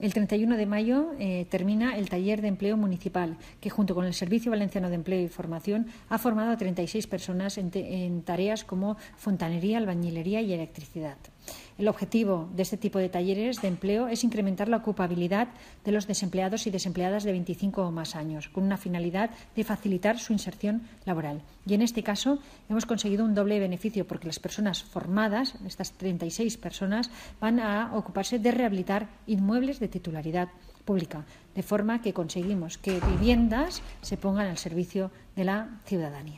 El 31 de mayo eh, termina el taller de empleo municipal, que junto con el Servicio Valenciano de Empleo y Formación ha formado a 36 personas en tareas como fontanería, albañilería y electricidad. El objetivo de este tipo de talleres de empleo es incrementar la ocupabilidad de los desempleados y desempleadas de 25 o más años, con una finalidad de facilitar su inserción laboral. Y en este caso hemos conseguido un doble beneficio porque las personas formadas, estas 36 personas, van a ocuparse de rehabilitar inmuebles de titularidad pública, de forma que conseguimos que viviendas se pongan al servicio de la ciudadanía.